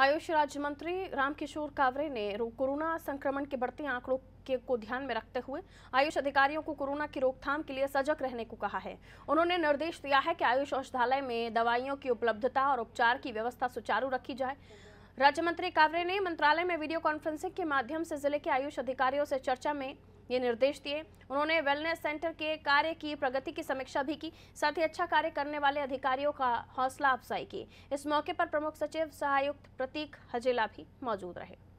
आयुष राज्य मंत्री रामकिशोर कावरे ने कोरोना संक्रमण के बढ़ते आंकड़ों के को ध्यान में रखते हुए आयुष अधिकारियों को कोरोना की रोकथाम के लिए सजग रहने को कहा है उन्होंने निर्देश दिया है कि आयुष औषधालय में दवाइयों की उपलब्धता और उपचार की व्यवस्था सुचारू रखी जाए राज्य मंत्री कावरे ने मंत्रालय में वीडियो कॉन्फ्रेंसिंग के माध्यम से जिले के आयुष अधिकारियों से चर्चा में ये निर्देश दिए उन्होंने वेलनेस सेंटर के कार्य की प्रगति की समीक्षा भी की साथ ही अच्छा कार्य करने वाले अधिकारियों का हौसला अफजाई की इस मौके पर प्रमुख सचिव सहायुक्त प्रतीक हजेला भी मौजूद रहे